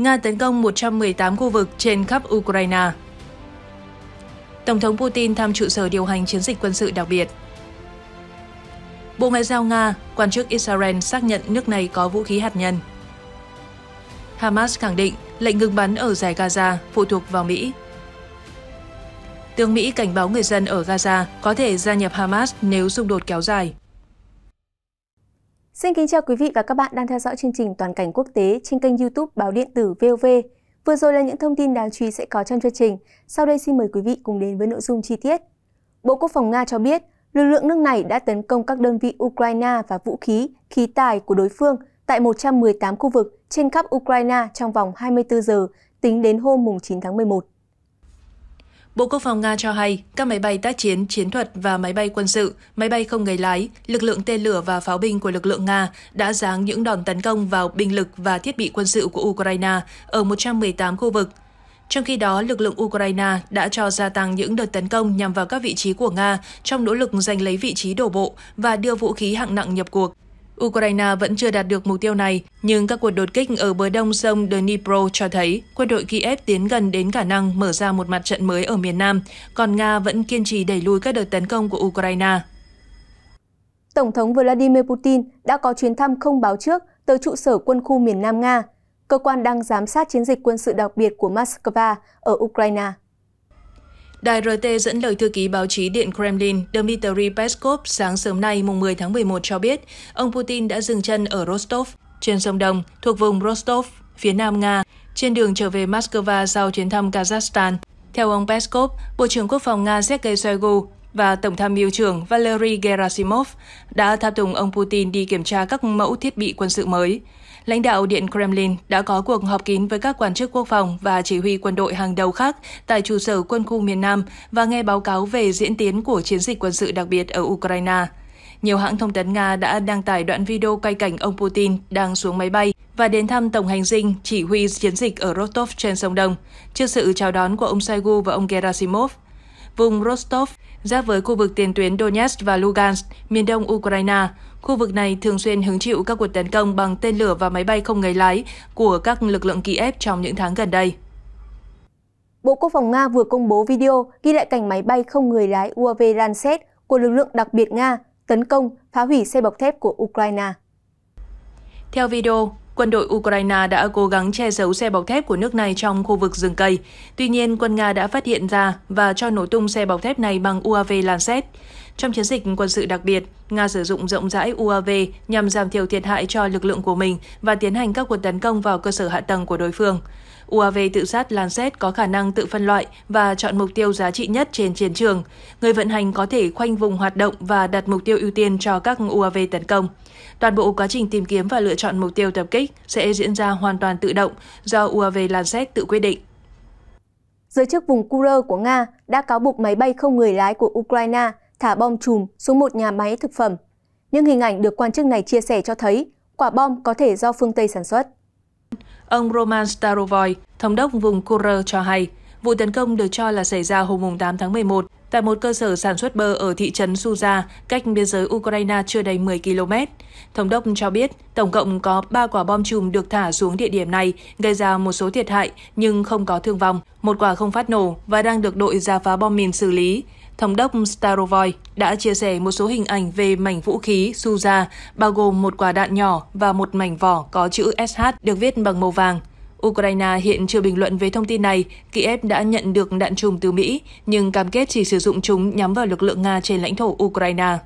Nga tấn công 118 khu vực trên khắp Ukraine. Tổng thống Putin thăm trụ sở điều hành chiến dịch quân sự đặc biệt. Bộ Ngoại giao Nga, quan chức Israel xác nhận nước này có vũ khí hạt nhân. Hamas khẳng định lệnh ngừng bắn ở giải Gaza phụ thuộc vào Mỹ. Tướng Mỹ cảnh báo người dân ở Gaza có thể gia nhập Hamas nếu xung đột kéo dài. Xin kính chào quý vị và các bạn đang theo dõi chương trình Toàn cảnh quốc tế trên kênh YouTube Báo điện tử VOV. Vừa rồi là những thông tin đáng chú ý sẽ có trong chương trình. Sau đây xin mời quý vị cùng đến với nội dung chi tiết. Bộ Quốc phòng Nga cho biết, lực lượng nước này đã tấn công các đơn vị Ukraine và vũ khí, khí tài của đối phương tại 118 khu vực trên khắp Ukraine trong vòng 24 giờ tính đến hôm 9 tháng 11. Bộ Quốc phòng Nga cho hay các máy bay tác chiến, chiến thuật và máy bay quân sự, máy bay không người lái, lực lượng tên lửa và pháo binh của lực lượng Nga đã giáng những đòn tấn công vào binh lực và thiết bị quân sự của Ukraine ở 118 khu vực. Trong khi đó, lực lượng Ukraine đã cho gia tăng những đợt tấn công nhằm vào các vị trí của Nga trong nỗ lực giành lấy vị trí đổ bộ và đưa vũ khí hạng nặng nhập cuộc. Ukraine vẫn chưa đạt được mục tiêu này, nhưng các cuộc đột kích ở bờ đông sông Dnipro cho thấy quân đội Kiev tiến gần đến khả năng mở ra một mặt trận mới ở miền Nam, còn Nga vẫn kiên trì đẩy lùi các đợt tấn công của Ukraine. Tổng thống Vladimir Putin đã có chuyến thăm không báo trước tới trụ sở quân khu miền Nam Nga, cơ quan đang giám sát chiến dịch quân sự đặc biệt của Moscow ở Ukraine. Đài RT dẫn lời thư ký báo chí Điện Kremlin Dmitry Peskov sáng sớm nay mùng 10 tháng 11 cho biết, ông Putin đã dừng chân ở Rostov, trên sông Đồng, thuộc vùng Rostov, phía nam Nga, trên đường trở về Moscow sau chuyến thăm Kazakhstan. Theo ông Peskov, Bộ trưởng Quốc phòng Nga Sergei Shoigu và Tổng tham mưu trưởng Valery Gerasimov đã thao tùng ông Putin đi kiểm tra các mẫu thiết bị quân sự mới. Lãnh đạo Điện Kremlin đã có cuộc họp kín với các quan chức quốc phòng và chỉ huy quân đội hàng đầu khác tại trụ sở quân khu miền Nam và nghe báo cáo về diễn tiến của chiến dịch quân sự đặc biệt ở Ukraine. Nhiều hãng thông tấn Nga đã đăng tải đoạn video quay cảnh ông Putin đang xuống máy bay và đến thăm Tổng hành dinh chỉ huy chiến dịch ở Rostov trên sông Đông, trước sự chào đón của ông Shoigu và ông Gerasimov. Vùng Rostov giáp với khu vực tiền tuyến Donetsk và Lugansk, miền đông Ukraine. Khu vực này thường xuyên hứng chịu các cuộc tấn công bằng tên lửa và máy bay không người lái của các lực lượng Kiev trong những tháng gần đây. Bộ Quốc phòng Nga vừa công bố video ghi lại cảnh máy bay không người lái UAV Lancet của lực lượng đặc biệt Nga tấn công, phá hủy xe bọc thép của Ukraine. Theo video, quân đội Ukraine đã cố gắng che giấu xe bọc thép của nước này trong khu vực rừng cây. Tuy nhiên, quân Nga đã phát hiện ra và cho nổ tung xe bọc thép này bằng UAV Lancet. Trong chiến dịch quân sự đặc biệt, Nga sử dụng rộng rãi UAV nhằm giảm thiểu thiệt hại cho lực lượng của mình và tiến hành các cuộc tấn công vào cơ sở hạ tầng của đối phương. UAV tự sát Lancet có khả năng tự phân loại và chọn mục tiêu giá trị nhất trên chiến trường. Người vận hành có thể khoanh vùng hoạt động và đặt mục tiêu ưu tiên cho các UAV tấn công. Toàn bộ quá trình tìm kiếm và lựa chọn mục tiêu tập kích sẽ diễn ra hoàn toàn tự động do UAV Lancet tự quyết định. Giới chức vùng Kuril của Nga đã cáo buộc máy bay không người lái của Ukraine thả bom chùm xuống một nhà máy thực phẩm. Những hình ảnh được quan chức này chia sẻ cho thấy quả bom có thể do phương Tây sản xuất. Ông Roman Starovoy, thống đốc vùng Kuril cho hay, vụ tấn công được cho là xảy ra hôm 8 tháng 11 tại một cơ sở sản xuất bơ ở thị trấn Suza, cách biên giới Ukraine chưa đầy 10 km. Thống đốc cho biết tổng cộng có 3 quả bom chùm được thả xuống địa điểm này, gây ra một số thiệt hại nhưng không có thương vong, một quả không phát nổ và đang được đội giả phá bom mìn xử lý thống đốc Starovoy đã chia sẻ một số hình ảnh về mảnh vũ khí Suza, bao gồm một quả đạn nhỏ và một mảnh vỏ có chữ SH được viết bằng màu vàng. Ukraine hiện chưa bình luận về thông tin này. Kiev đã nhận được đạn chùm từ Mỹ, nhưng cam kết chỉ sử dụng chúng nhắm vào lực lượng Nga trên lãnh thổ Ukraine.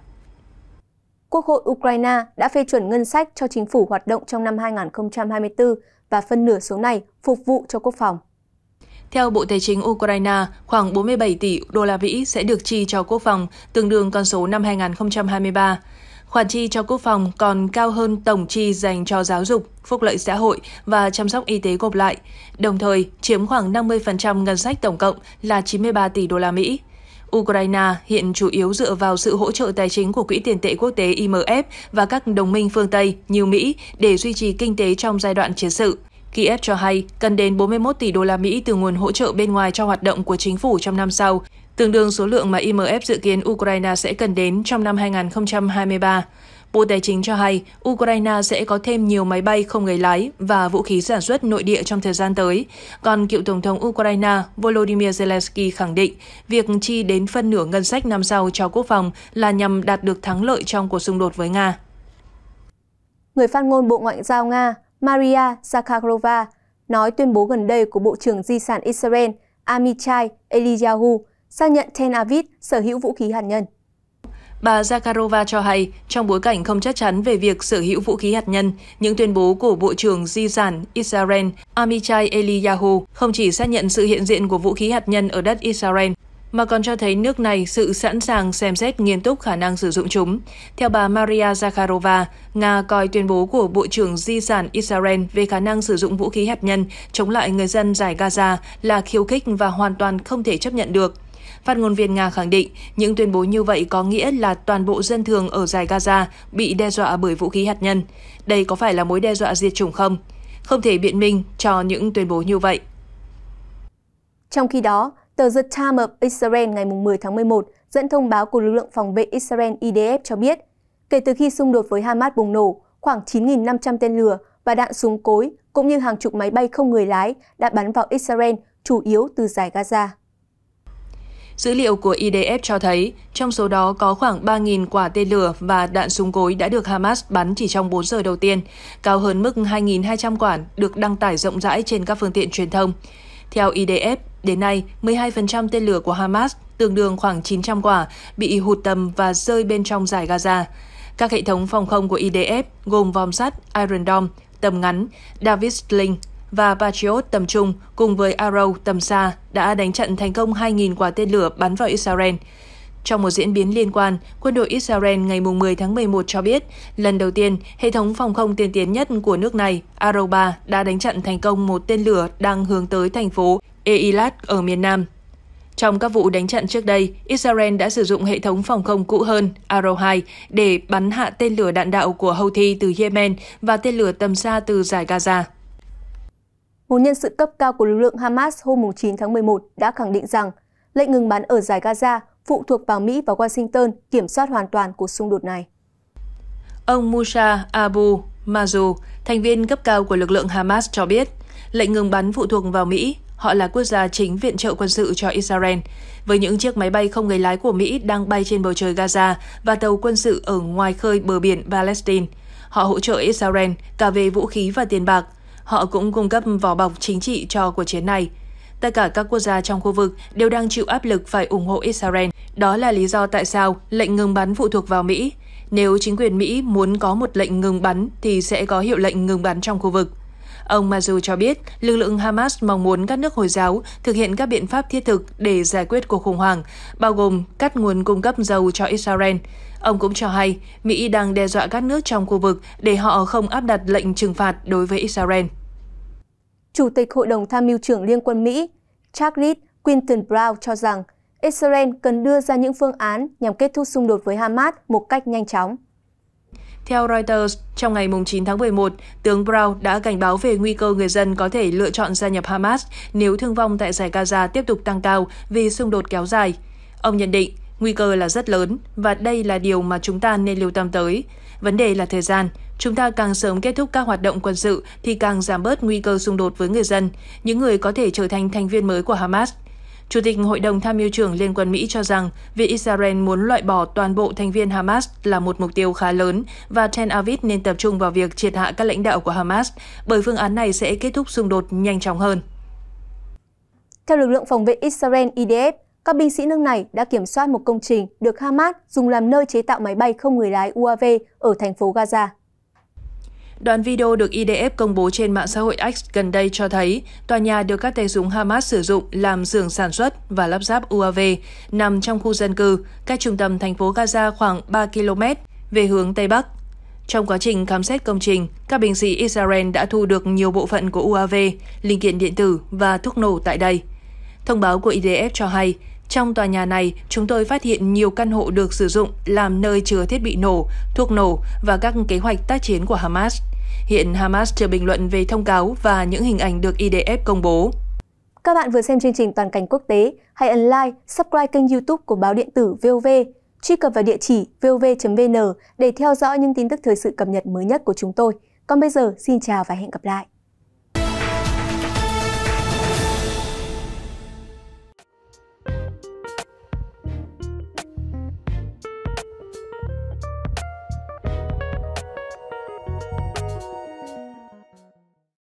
Quốc hội Ukraine đã phê chuẩn ngân sách cho chính phủ hoạt động trong năm 2024 và phân nửa số này phục vụ cho quốc phòng. Theo Bộ Tài chính Ukraine, khoảng 47 tỷ đô la Mỹ sẽ được chi cho quốc phòng, tương đương con số năm 2023. Khoản chi cho quốc phòng còn cao hơn tổng chi dành cho giáo dục, phúc lợi xã hội và chăm sóc y tế gộp lại, đồng thời chiếm khoảng 50% ngân sách tổng cộng là 93 tỷ đô la Mỹ. Ukraine hiện chủ yếu dựa vào sự hỗ trợ tài chính của Quỹ tiền tệ quốc tế IMF và các đồng minh phương Tây như Mỹ để duy trì kinh tế trong giai đoạn chiến sự. Kiev cho hay cần đến 41 tỷ đô la Mỹ từ nguồn hỗ trợ bên ngoài cho hoạt động của chính phủ trong năm sau, tương đương số lượng mà IMF dự kiến Ukraine sẽ cần đến trong năm 2023. Bộ Tài chính cho hay Ukraine sẽ có thêm nhiều máy bay không người lái và vũ khí sản xuất nội địa trong thời gian tới. Còn cựu Tổng thống Ukraine Volodymyr Zelensky khẳng định việc chi đến phân nửa ngân sách năm sau cho quốc phòng là nhằm đạt được thắng lợi trong cuộc xung đột với Nga. Người phát ngôn Bộ Ngoại giao Nga Maria Zakharova, nói tuyên bố gần đây của Bộ trưởng Di sản Israel Amichai Eliyahu xác nhận Tel Aviv sở hữu vũ khí hạt nhân. Bà Zakharova cho hay, trong bối cảnh không chắc chắn về việc sở hữu vũ khí hạt nhân, những tuyên bố của Bộ trưởng Di sản Israel Amichai Eliyahu không chỉ xác nhận sự hiện diện của vũ khí hạt nhân ở đất Israel, mà còn cho thấy nước này sự sẵn sàng xem xét nghiêm túc khả năng sử dụng chúng. Theo bà Maria Zakharova, Nga coi tuyên bố của Bộ trưởng Di sản Israel về khả năng sử dụng vũ khí hạt nhân chống lại người dân giải Gaza là khiêu khích và hoàn toàn không thể chấp nhận được. Phát ngôn viên Nga khẳng định, những tuyên bố như vậy có nghĩa là toàn bộ dân thường ở giải Gaza bị đe dọa bởi vũ khí hạt nhân. Đây có phải là mối đe dọa diệt chủng không? Không thể biện minh cho những tuyên bố như vậy. Trong khi đó, Tờ The Time of Israel ngày 10 tháng 11 dẫn thông báo của lực lượng phòng vệ Israel IDF cho biết, kể từ khi xung đột với Hamas bùng nổ, khoảng 9.500 tên lửa và đạn súng cối cũng như hàng chục máy bay không người lái đã bắn vào Israel, chủ yếu từ giải Gaza. Dữ liệu của IDF cho thấy, trong số đó có khoảng 3.000 quả tên lửa và đạn súng cối đã được Hamas bắn chỉ trong 4 giờ đầu tiên, cao hơn mức 2.200 quả được đăng tải rộng rãi trên các phương tiện truyền thông. Theo IDF, Đến nay, 12% tên lửa của Hamas, tương đương khoảng 900 quả, bị hụt tầm và rơi bên trong giải Gaza. Các hệ thống phòng không của IDF gồm vòm sắt Iron Dome, tầm ngắn, David Sling và Patriot tầm trung cùng với Arrow tầm xa đã đánh chặn thành công 2.000 quả tên lửa bắn vào Israel. Trong một diễn biến liên quan, quân đội Israel ngày 10 tháng 11 cho biết, lần đầu tiên, hệ thống phòng không tiên tiến nhất của nước này, Arrow 3, đã đánh chặn thành công một tên lửa đang hướng tới thành phố Eilat ở miền Nam. Trong các vụ đánh chặn trước đây, Israel đã sử dụng hệ thống phòng không cũ hơn, Arrow 2, để bắn hạ tên lửa đạn đạo của Houthi từ Yemen và tên lửa tầm xa từ giải Gaza. Một nhân sự cấp cao của lực lượng Hamas hôm 9 tháng 11 đã khẳng định rằng lệnh ngừng bắn ở giải Gaza phụ thuộc vào Mỹ và Washington kiểm soát hoàn toàn cuộc xung đột này. Ông Musa Abu Mazu, thành viên cấp cao của lực lượng Hamas cho biết, lệnh ngừng bắn phụ thuộc vào Mỹ, họ là quốc gia chính viện trợ quân sự cho Israel. Với những chiếc máy bay không người lái của Mỹ đang bay trên bầu trời Gaza và tàu quân sự ở ngoài khơi bờ biển Palestine, họ hỗ trợ Israel cả về vũ khí và tiền bạc. Họ cũng cung cấp vỏ bọc chính trị cho cuộc chiến này. Tất cả các quốc gia trong khu vực đều đang chịu áp lực phải ủng hộ Israel. Đó là lý do tại sao lệnh ngừng bắn phụ thuộc vào Mỹ. Nếu chính quyền Mỹ muốn có một lệnh ngừng bắn thì sẽ có hiệu lệnh ngừng bắn trong khu vực. Ông Mazu cho biết lực lượng Hamas mong muốn các nước Hồi giáo thực hiện các biện pháp thiết thực để giải quyết cuộc khủng hoảng, bao gồm cắt nguồn cung cấp dầu cho Israel. Ông cũng cho hay Mỹ đang đe dọa các nước trong khu vực để họ không áp đặt lệnh trừng phạt đối với Israel. Chủ tịch Hội đồng Tham mưu trưởng Liên quân Mỹ Charles Quinton Brown cho rằng Israel cần đưa ra những phương án nhằm kết thúc xung đột với Hamas một cách nhanh chóng. Theo Reuters, trong ngày 9 tháng 11, tướng Brown đã cảnh báo về nguy cơ người dân có thể lựa chọn gia nhập Hamas nếu thương vong tại giải Gaza tiếp tục tăng cao vì xung đột kéo dài. Ông nhận định, nguy cơ là rất lớn và đây là điều mà chúng ta nên lưu tâm tới. Vấn đề là thời gian. Chúng ta càng sớm kết thúc các hoạt động quân sự thì càng giảm bớt nguy cơ xung đột với người dân, những người có thể trở thành thành viên mới của Hamas. Chủ tịch Hội đồng Tham mưu trưởng Liên quân Mỹ cho rằng việc Israel muốn loại bỏ toàn bộ thành viên Hamas là một mục tiêu khá lớn và Tel Aviv nên tập trung vào việc triệt hạ các lãnh đạo của Hamas bởi phương án này sẽ kết thúc xung đột nhanh chóng hơn. Theo lực lượng phòng vệ Israel IDF, các binh sĩ nước này đã kiểm soát một công trình được Hamas dùng làm nơi chế tạo máy bay không người lái UAV ở thành phố Gaza. Đoạn video được IDF công bố trên mạng xã hội X gần đây cho thấy tòa nhà được các tay súng Hamas sử dụng làm xưởng sản xuất và lắp ráp UAV nằm trong khu dân cư, cách trung tâm thành phố Gaza khoảng 3 km về hướng Tây Bắc. Trong quá trình khám xét công trình, các binh sĩ Israel đã thu được nhiều bộ phận của UAV, linh kiện điện tử và thuốc nổ tại đây. Thông báo của IDF cho hay, trong tòa nhà này, chúng tôi phát hiện nhiều căn hộ được sử dụng làm nơi chứa thiết bị nổ, thuốc nổ và các kế hoạch tác chiến của Hamas. Hiện Hamas chưa bình luận về thông cáo và những hình ảnh được IDF công bố. Các bạn vừa xem chương trình Toàn cảnh quốc tế, hãy ấn like, subscribe kênh YouTube của báo điện tử VOV, truy cập vào địa chỉ vov.vn để theo dõi những tin tức thời sự cập nhật mới nhất của chúng tôi. Còn bây giờ, xin chào và hẹn gặp lại!